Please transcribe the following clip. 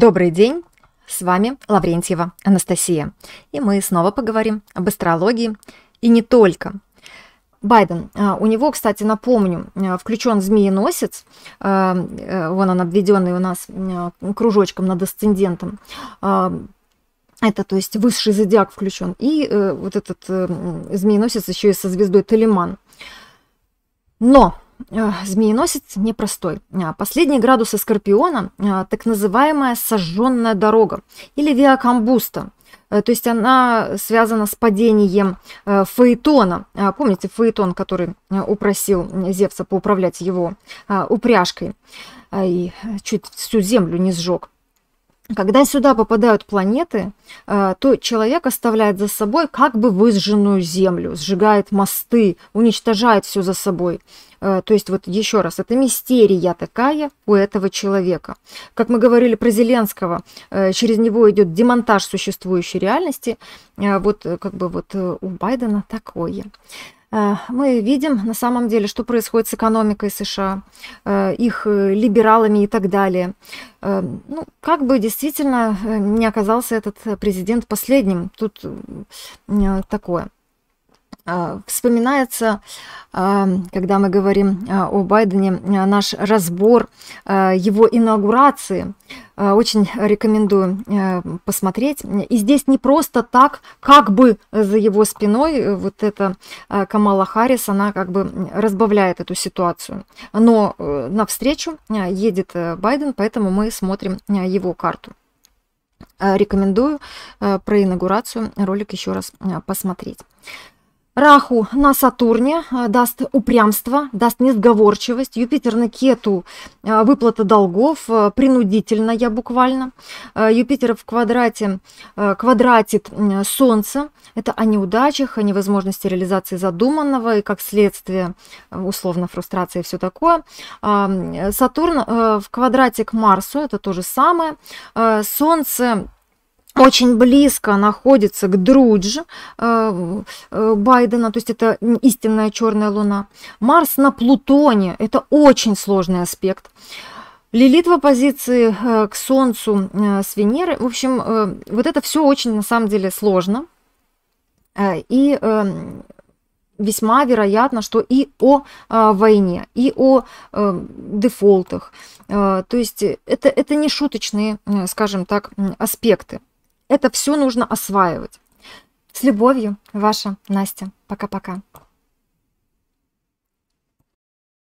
Добрый день! С вами Лаврентьева Анастасия. И мы снова поговорим об астрологии и не только. Байден, а, у него, кстати, напомню, э, включен змееносец, а, э, вон он обведенный у нас а, кружочком над асцендентом, это, то есть, высший зодиак включен. И э, вот этот э, змееносец еще и со звездой Талиман. Но Э, змееносец непростой. Э, последний градусы Скорпиона э, – так называемая сожженная дорога или виакамбуста. То есть она связана с падением Фаэтона. Помните Фаэтон, который упросил Зевса поуправлять его упряжкой и чуть всю землю не сжег. Когда сюда попадают планеты, э, то человек оставляет за собой как бы выжженную землю, сжигает мосты, уничтожает все за собой. Э, то есть вот еще раз, это мистерия такая у этого человека. Как мы говорили про Зеленского, э, через него идет демонтаж существующей реальности. Вот как бы вот у Байдена такое. Э, мы видим на самом деле, что происходит с экономикой США, э, их э, либералами и так далее. Ну, как бы действительно не оказался этот президент последним, тут такое. Вспоминается, когда мы говорим о Байдене, наш разбор его инаугурации – а, очень рекомендую э, посмотреть. И здесь не просто так, как бы за его спиной, э, вот эта э, Камала Харрис, она как бы разбавляет эту ситуацию. Но навстречу едет Байден, поэтому мы смотрим его карту. Рекомендую про инаугурацию ролик еще раз посмотреть. Раху на Сатурне э, даст упрямство, даст несговорчивость. Юпитер на Кету э, выплата долгов, э, принудительно я буквально. Юпитер в квадрате квадратит Солнце. Это о неудачах, о невозможности реализации задуманного и как следствие, условно, фрустрации и все такое. А, Сатурн в квадрате к Марсу, это то же самое. Солнце очень близко находится к Друдж э, э, Байдена, то есть это истинная черная луна. Марс на Плутоне, это очень сложный аспект. Лилит в оппозиции э, к Солнцу с Венеры. В общем, вот это все очень на самом деле сложно. И весьма вероятно, что и о э, войне, и о э, дефолтах. Э, то есть это, это не шуточные, скажем так, аспекты. Это все нужно осваивать. С любовью, ваша Настя. Пока-пока.